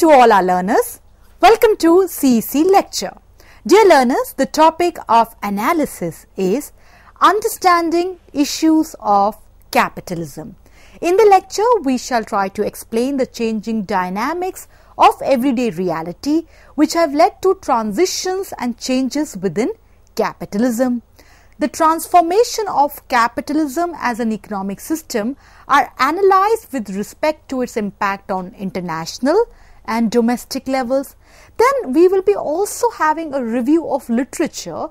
to all our learners. Welcome to CEC lecture. Dear learners, the topic of analysis is understanding issues of capitalism. In the lecture, we shall try to explain the changing dynamics of everyday reality which have led to transitions and changes within capitalism. The transformation of capitalism as an economic system are analyzed with respect to its impact on international, and domestic levels, then we will be also having a review of literature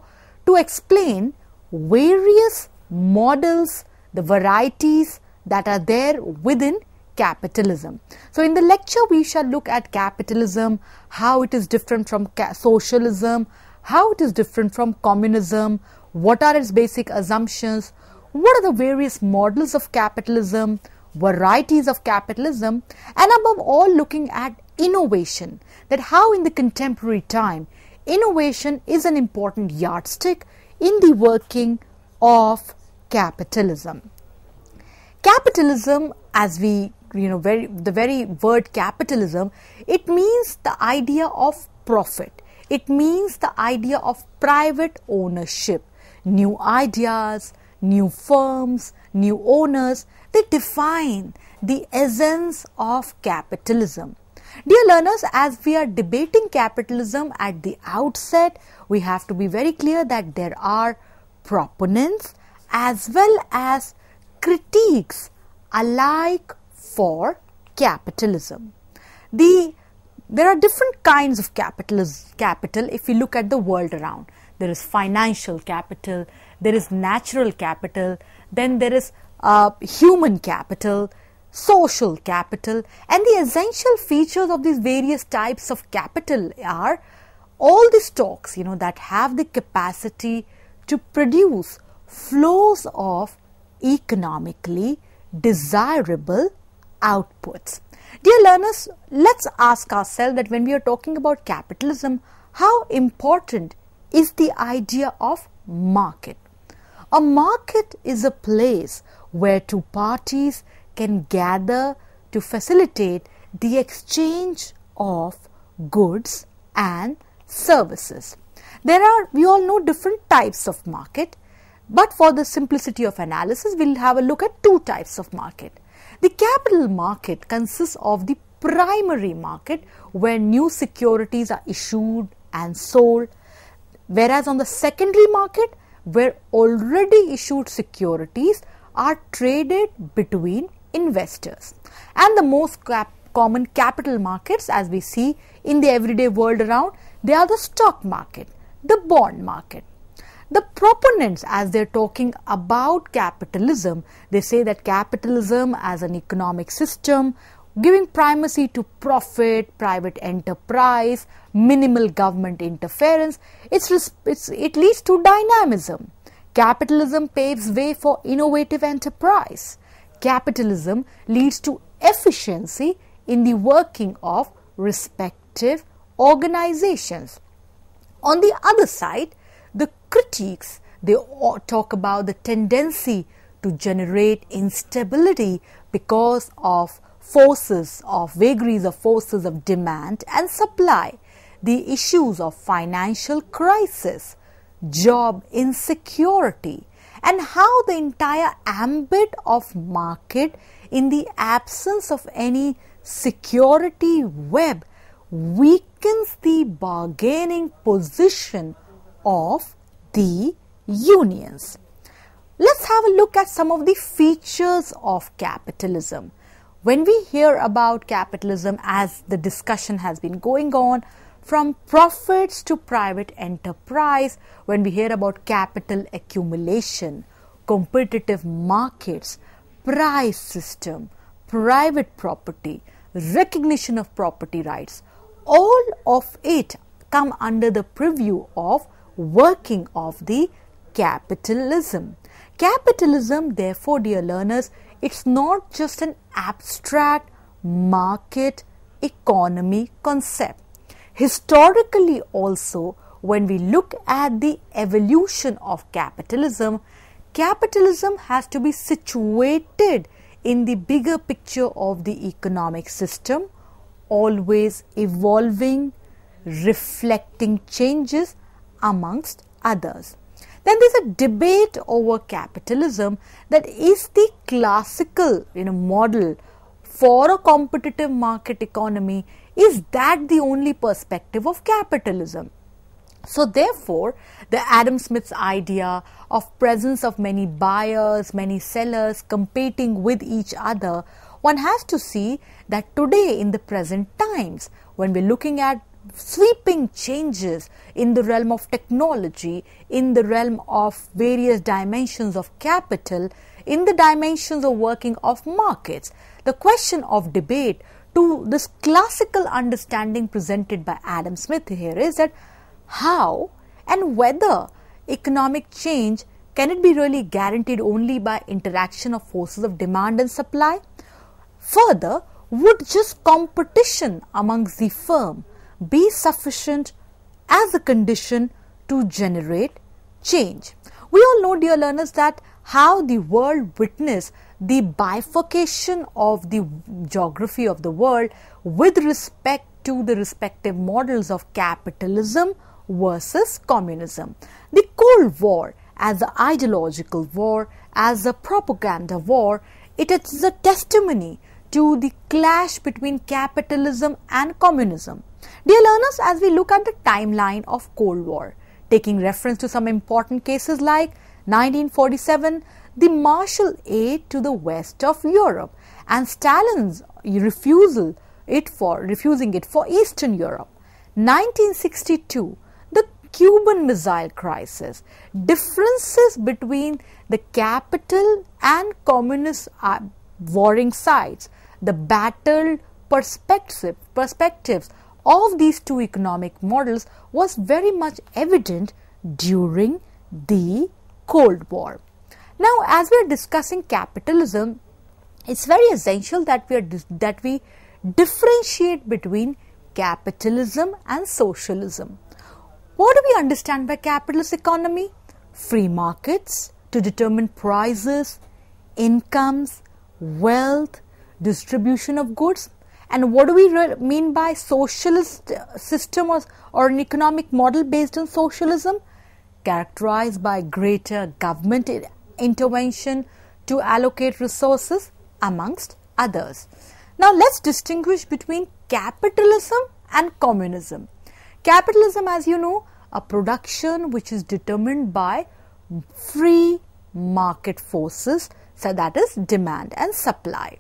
to explain various models, the varieties that are there within capitalism. So, in the lecture, we shall look at capitalism, how it is different from socialism, how it is different from communism, what are its basic assumptions, what are the various models of capitalism, varieties of capitalism, and above all, looking at innovation, that how in the contemporary time, innovation is an important yardstick in the working of capitalism. Capitalism, as we you know very the very word capitalism it means the idea of profit it means the idea of private ownership new ideas new firms new owners they define the essence of capitalism Dear learners, as we are debating capitalism at the outset, we have to be very clear that there are proponents as well as critiques alike for capitalism. The, there are different kinds of capital if we look at the world around. There is financial capital, there is natural capital, then there is uh, human capital, social capital and the essential features of these various types of capital are all the stocks you know that have the capacity to produce flows of economically desirable outputs dear learners let's ask ourselves that when we are talking about capitalism how important is the idea of market a market is a place where two parties can gather to facilitate the exchange of goods and services. There are, we all know, different types of market, but for the simplicity of analysis, we will have a look at two types of market. The capital market consists of the primary market where new securities are issued and sold, whereas on the secondary market, where already issued securities are traded between investors. And the most cap common capital markets as we see in the everyday world around, they are the stock market, the bond market. The proponents, as they're talking about capitalism, they say that capitalism as an economic system, giving primacy to profit, private enterprise, minimal government interference, it's, it's, it leads to dynamism. Capitalism paves way for innovative enterprise capitalism leads to efficiency in the working of respective organizations. On the other side, the critiques they talk about the tendency to generate instability because of forces of vagaries of forces of demand and supply, the issues of financial crisis, job insecurity, and how the entire ambit of market in the absence of any security web weakens the bargaining position of the unions. Let's have a look at some of the features of capitalism. When we hear about capitalism as the discussion has been going on from profits to private enterprise, when we hear about capital accumulation, competitive markets, price system, private property, recognition of property rights, all of it come under the preview of working of the capitalism. Capitalism, therefore, dear learners, it's not just an abstract market economy concept Historically, also, when we look at the evolution of capitalism, capitalism has to be situated in the bigger picture of the economic system, always evolving, reflecting changes amongst others. Then there's a debate over capitalism that is the classical you know, model for a competitive market economy is that the only perspective of capitalism? So therefore, the Adam Smith's idea of presence of many buyers, many sellers competing with each other, one has to see that today in the present times, when we're looking at sweeping changes in the realm of technology, in the realm of various dimensions of capital, in the dimensions of working of markets, the question of debate to this classical understanding presented by Adam Smith here is that how and whether economic change can it be really guaranteed only by interaction of forces of demand and supply? Further, would just competition amongst the firm be sufficient as a condition to generate change? We all know, dear learners, that how the world witnessed the bifurcation of the geography of the world with respect to the respective models of capitalism versus communism. The Cold War as an ideological war, as a propaganda war, it is a testimony to the clash between capitalism and communism. Dear learners, as we look at the timeline of Cold War, taking reference to some important cases like 1947, the Marshall Aid to the west of Europe and Stalin's refusal it for refusing it for Eastern Europe. 1962, the Cuban Missile Crisis, differences between the capital and communist uh, warring sides, the battle perspective, perspectives of these two economic models was very much evident during the Cold War. Now, as we are discussing capitalism, it's very essential that we are that we differentiate between capitalism and socialism. What do we understand by capitalist economy? Free markets to determine prices, incomes, wealth, distribution of goods. And what do we mean by socialist system or, or an economic model based on socialism? characterized by greater government intervention to allocate resources, amongst others. Now, let's distinguish between capitalism and communism. Capitalism, as you know, a production which is determined by free market forces, so that is demand and supply.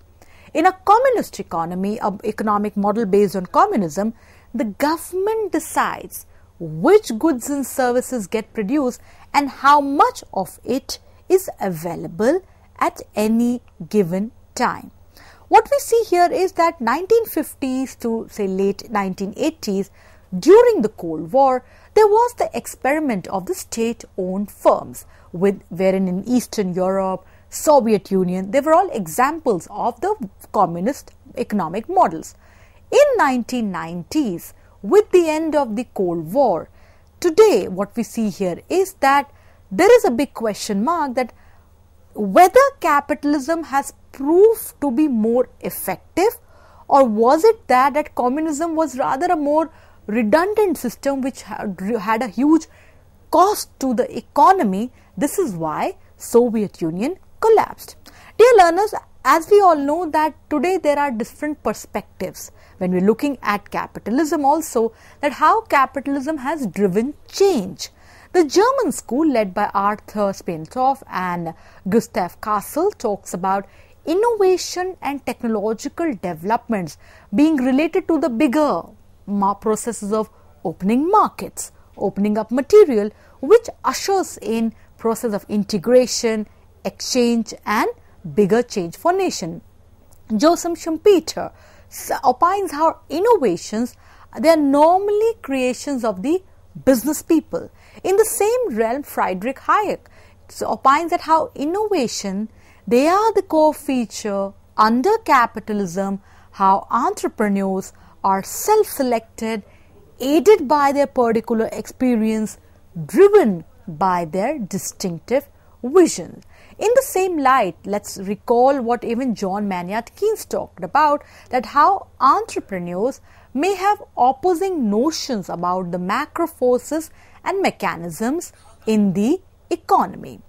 In a communist economy, an economic model based on communism, the government decides which goods and services get produced and how much of it is available at any given time. What we see here is that 1950s to say late 1980s, during the Cold War, there was the experiment of the state-owned firms, with wherein in Eastern Europe, Soviet Union, they were all examples of the communist economic models. In 1990s, with the end of the Cold War. Today, what we see here is that there is a big question mark that whether capitalism has proved to be more effective or was it that that communism was rather a more redundant system which had a huge cost to the economy this is why soviet union collapsed dear learners as we all know that today there are different perspectives when we're looking at capitalism also that how capitalism has driven change. The German school led by Arthur Spintorf and Gustav Kassel talks about innovation and technological developments being related to the bigger processes of opening markets, opening up material which ushers in process of integration, exchange and bigger change for nation. Joseph Schumpeter opines how innovations they are normally creations of the business people. In the same realm, Friedrich Hayek opines that how innovation they are the core feature under capitalism, how entrepreneurs are self selected, aided by their particular experience, driven by their distinctive vision. In the same light, let's recall what even John Maynard Keynes talked about that how entrepreneurs may have opposing notions about the macro forces and mechanisms in the economy.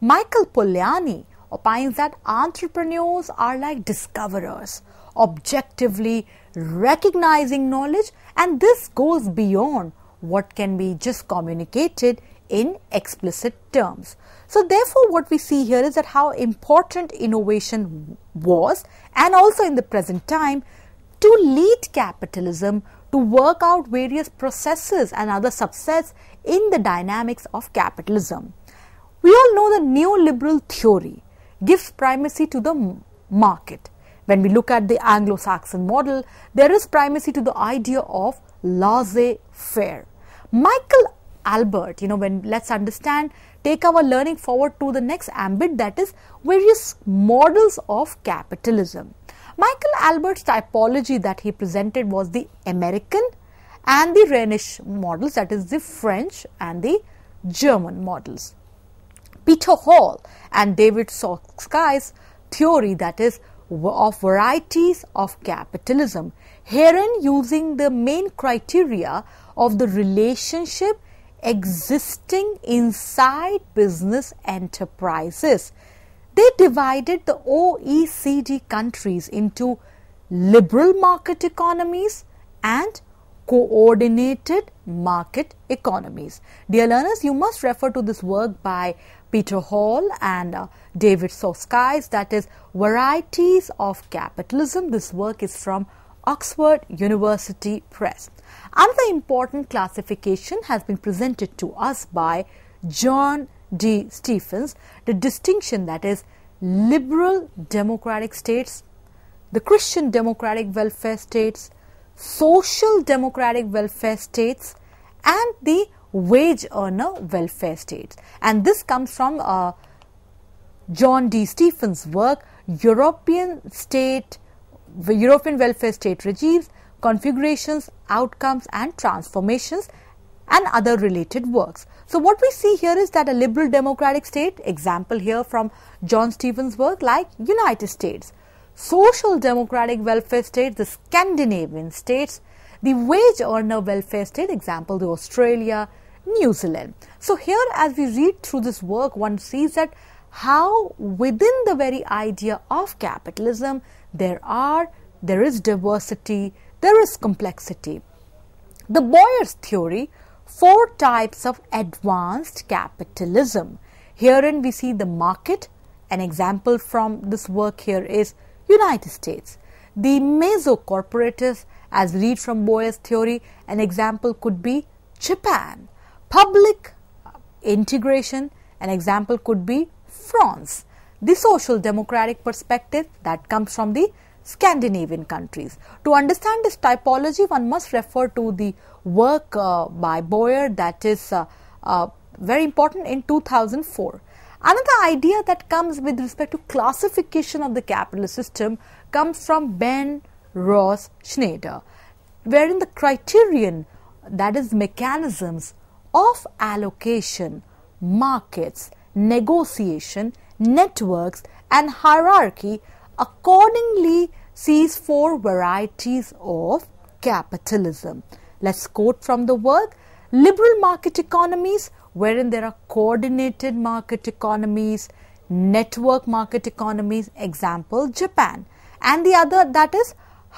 Michael Poliani opines that entrepreneurs are like discoverers, objectively recognizing knowledge, and this goes beyond what can be just communicated in explicit terms. So therefore what we see here is that how important innovation was and also in the present time to lead capitalism to work out various processes and other subsets in the dynamics of capitalism. We all know the neoliberal theory gives primacy to the market. When we look at the Anglo Saxon model, there is primacy to the idea of laissez faire. Michael Albert. You know, when let's understand, take our learning forward to the next ambit that is various models of capitalism. Michael Albert's typology that he presented was the American and the Rhenish models, that is the French and the German models. Peter Hall and David Sokai's theory that is of varieties of capitalism, herein using the main criteria of the relationship existing inside business enterprises. They divided the OECD countries into liberal market economies and coordinated market economies. Dear learners, you must refer to this work by Peter Hall and uh, David Soskies that is Varieties of Capitalism. This work is from Oxford University Press. Another important classification has been presented to us by John D. Stephens, the distinction that is liberal democratic states, the Christian democratic welfare states, social democratic welfare states and the wage earner welfare states. And this comes from uh, John D. Stephens' work, European State, European Welfare State Regimes, configurations, outcomes and transformations and other related works. So what we see here is that a liberal democratic state, example here from John Stevens' work like United States, social democratic welfare state, the Scandinavian states, the wage earner welfare state, example the Australia, New Zealand. So here as we read through this work, one sees that how within the very idea of capitalism, there are, there is diversity, there is complexity. The Boyer's theory, four types of advanced capitalism. Herein we see the market. An example from this work here is United States. The mesocorporative, as read from Boyer's theory, an example could be Japan. Public integration, an example could be France. The social democratic perspective that comes from the Scandinavian countries. To understand this typology, one must refer to the work uh, by Boyer that is uh, uh, very important in 2004. Another idea that comes with respect to classification of the capitalist system comes from Ben Ross Schneider, wherein the criterion that is mechanisms of allocation, markets, negotiation, networks and hierarchy accordingly sees four varieties of capitalism. Let's quote from the work liberal market economies, wherein there are coordinated market economies, network market economies, example Japan, and the other that is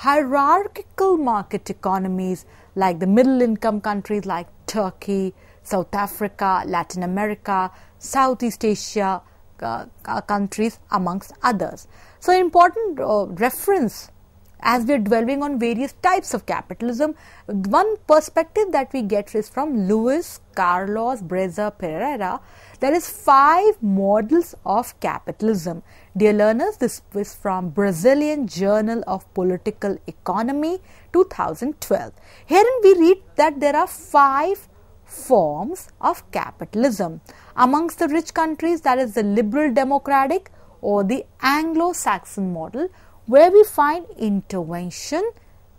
hierarchical market economies like the middle income countries like Turkey, South Africa, Latin America, Southeast Asia uh, uh countries, amongst others. So, important uh, reference as we are dwelling on various types of capitalism, one perspective that we get is from Lewis, Carlos, Breza, Pereira. There is five models of capitalism. Dear learners, this is from Brazilian Journal of Political Economy 2012. Herein we read that there are five forms of capitalism. Amongst the rich countries, that is the liberal democratic, or the Anglo-Saxon model where we find intervention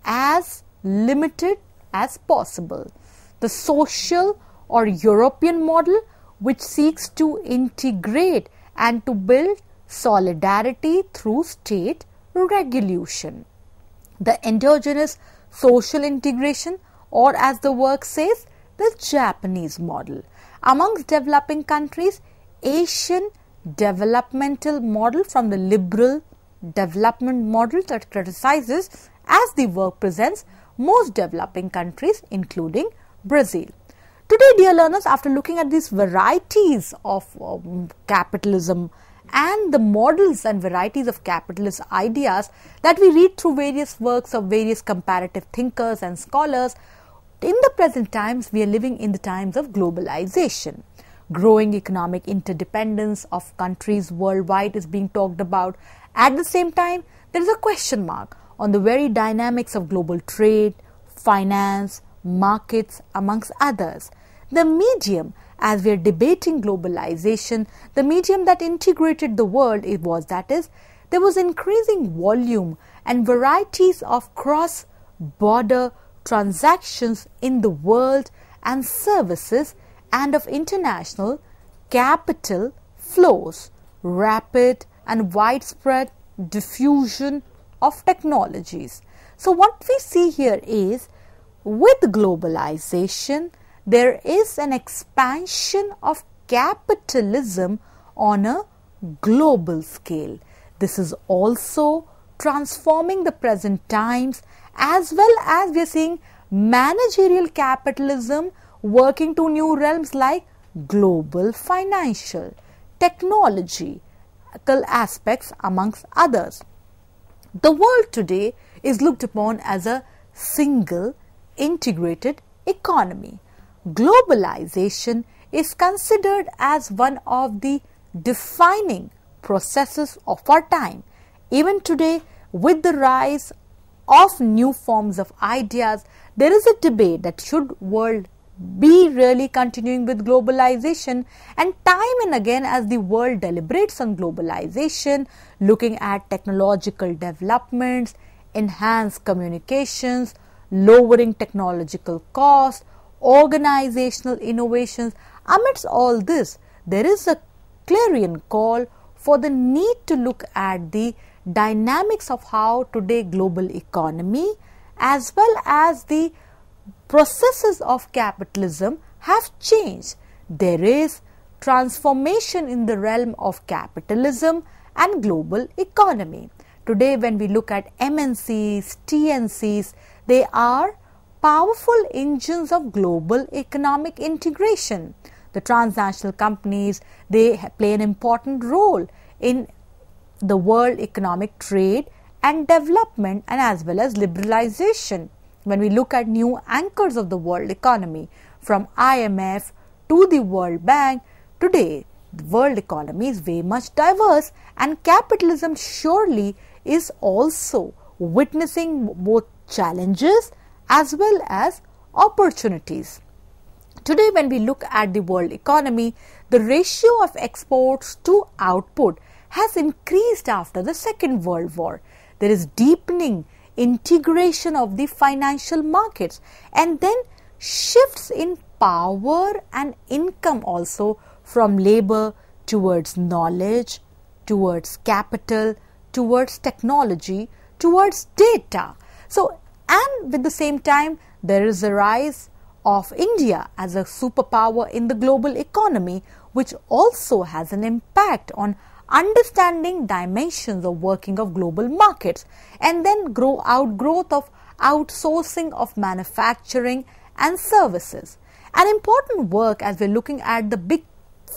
as limited as possible. The social or European model which seeks to integrate and to build solidarity through state regulation. The endogenous social integration or as the work says, the Japanese model. Amongst developing countries, Asian developmental model from the liberal development model that criticizes as the work presents most developing countries including Brazil. Today dear learners after looking at these varieties of um, capitalism and the models and varieties of capitalist ideas that we read through various works of various comparative thinkers and scholars, in the present times we are living in the times of globalization growing economic interdependence of countries worldwide is being talked about. At the same time, there is a question mark on the very dynamics of global trade, finance, markets, amongst others. The medium, as we are debating globalization, the medium that integrated the world was that is, there was increasing volume and varieties of cross border transactions in the world and services and of international capital flows, rapid and widespread diffusion of technologies. So, what we see here is with globalization, there is an expansion of capitalism on a global scale. This is also transforming the present times as well as we are seeing managerial capitalism working to new realms like global financial, technological aspects, amongst others. The world today is looked upon as a single integrated economy. Globalization is considered as one of the defining processes of our time. Even today, with the rise of new forms of ideas, there is a debate that should world be really continuing with globalization and time and again as the world deliberates on globalization, looking at technological developments, enhanced communications, lowering technological costs, organizational innovations. Amidst all this, there is a clarion call for the need to look at the dynamics of how today global economy as well as the processes of capitalism have changed. There is transformation in the realm of capitalism and global economy. Today, when we look at MNCs, TNCs, they are powerful engines of global economic integration. The transnational companies, they play an important role in the world economic trade and development and as well as liberalization. When we look at new anchors of the world economy, from IMF to the World Bank, today the world economy is very much diverse and capitalism surely is also witnessing both challenges as well as opportunities. Today, when we look at the world economy, the ratio of exports to output has increased after the Second World War. There is deepening integration of the financial markets and then shifts in power and income also from labor towards knowledge, towards capital, towards technology, towards data. So, and with the same time, there is a rise of India as a superpower in the global economy, which also has an impact on understanding dimensions of working of global markets and then grow outgrowth of outsourcing of manufacturing and services. An important work as we're looking at the big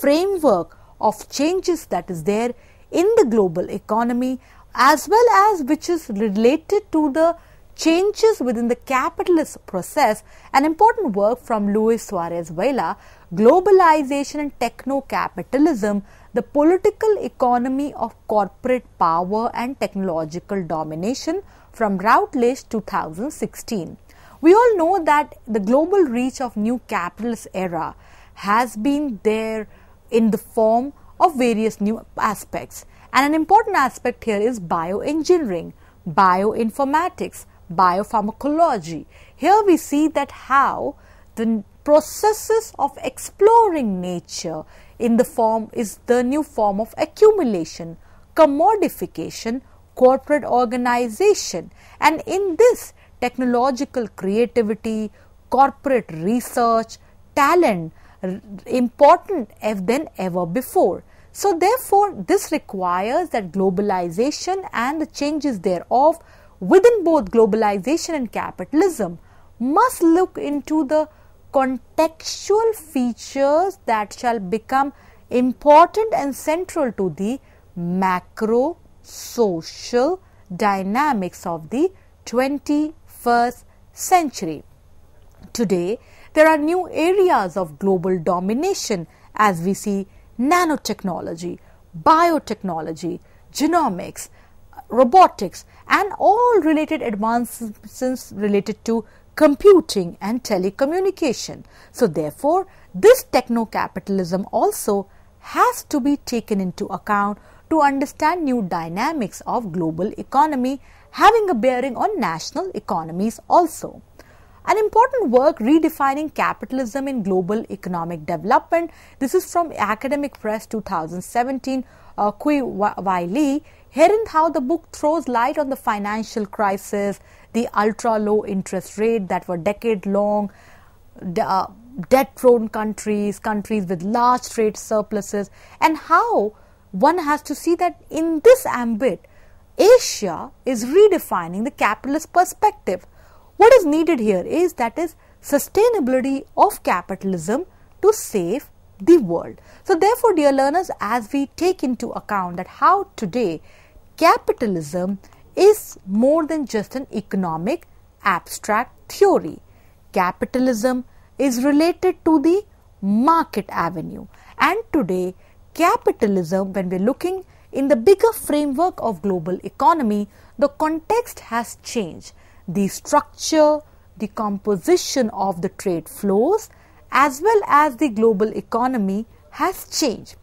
framework of changes that is there in the global economy as well as which is related to the changes within the capitalist process, an important work from Luis Suarez Vela globalization and techno capitalism, the political economy of corporate power and technological domination from Routledge 2016. We all know that the global reach of new capitalist era has been there in the form of various new aspects. And an important aspect here is bioengineering, bioinformatics, biopharmacology. Here we see that how the processes of exploring nature in the form is the new form of accumulation, commodification, corporate organization, and in this, technological creativity, corporate research, talent important than ever before. So, therefore, this requires that globalization and the changes thereof within both globalization and capitalism must look into the contextual features that shall become important and central to the macro social dynamics of the 21st century. Today, there are new areas of global domination as we see nanotechnology, biotechnology, genomics, robotics, and all related advancements related to computing and telecommunication. So therefore, this techno-capitalism also has to be taken into account to understand new dynamics of global economy having a bearing on national economies also. An important work redefining capitalism in global economic development. This is from Academic Press 2017, uh, Kui Wiley Lee. Herein how the book throws light on the financial crisis, the ultra low interest rate that were decade long, uh, debt prone countries, countries with large trade surpluses, and how one has to see that in this ambit, Asia is redefining the capitalist perspective. What is needed here is that is sustainability of capitalism to save the world. So therefore, dear learners, as we take into account that how today capitalism is more than just an economic abstract theory. Capitalism is related to the market avenue. And today, capitalism, when we're looking in the bigger framework of global economy, the context has changed. The structure, the composition of the trade flows, as well as the global economy has changed.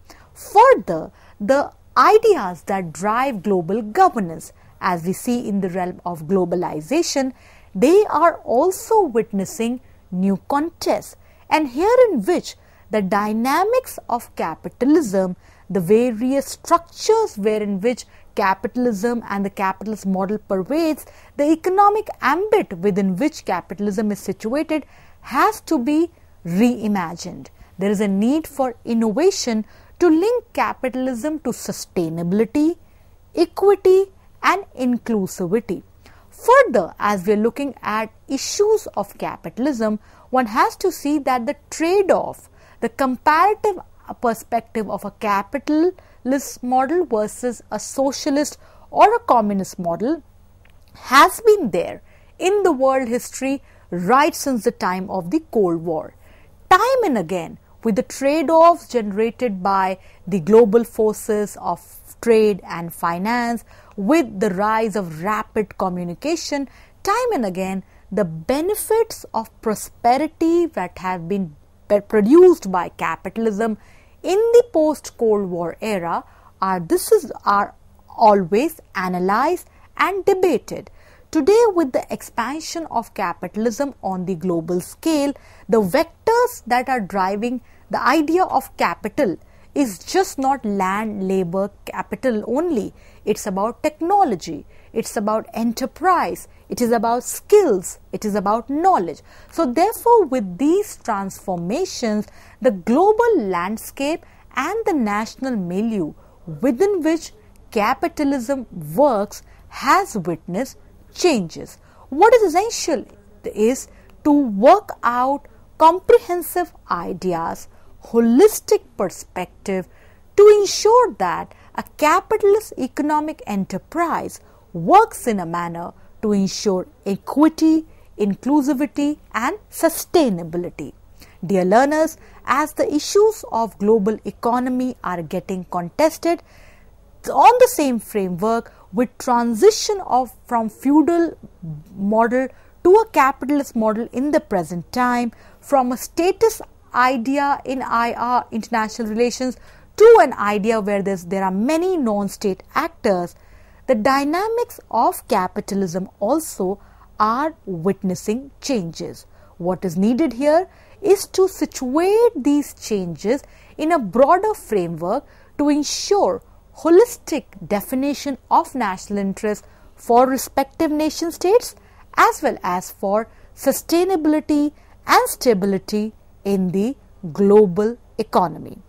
Further, the ideas that drive global governance as we see in the realm of globalization, they are also witnessing new contests and here in which the dynamics of capitalism, the various structures wherein which capitalism and the capitalist model pervades, the economic ambit within which capitalism is situated has to be reimagined. There is a need for innovation to link capitalism to sustainability, equity, and inclusivity. Further, as we're looking at issues of capitalism, one has to see that the trade off, the comparative perspective of a capitalist model versus a socialist or a communist model, has been there in the world history right since the time of the Cold War. Time and again, with the trade offs generated by the global forces of trade and finance, with the rise of rapid communication, time and again, the benefits of prosperity that have been produced by capitalism in the post Cold War era are this is are always analyzed and debated. Today, with the expansion of capitalism on the global scale, the vectors that are driving the idea of capital is just not land, labor, capital only. It's about technology, it's about enterprise, it is about skills, it is about knowledge. So, therefore, with these transformations, the global landscape and the national milieu within which capitalism works has witnessed changes. What is essential is to work out comprehensive ideas holistic perspective to ensure that a capitalist economic enterprise works in a manner to ensure equity, inclusivity, and sustainability. Dear learners, as the issues of global economy are getting contested, on the same framework with transition of from feudal model to a capitalist model in the present time, from a status idea in IR international relations to an idea where there's, there are many non-state actors, the dynamics of capitalism also are witnessing changes. What is needed here is to situate these changes in a broader framework to ensure holistic definition of national interest for respective nation states as well as for sustainability and stability in the global economy.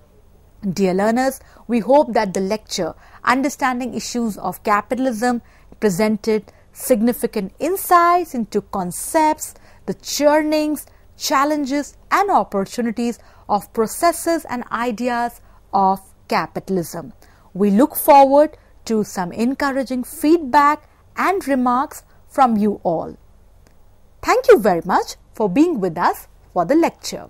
Dear learners, we hope that the lecture Understanding Issues of Capitalism presented significant insights into concepts, the churnings, challenges, and opportunities of processes and ideas of capitalism. We look forward to some encouraging feedback and remarks from you all. Thank you very much for being with us for the lecture.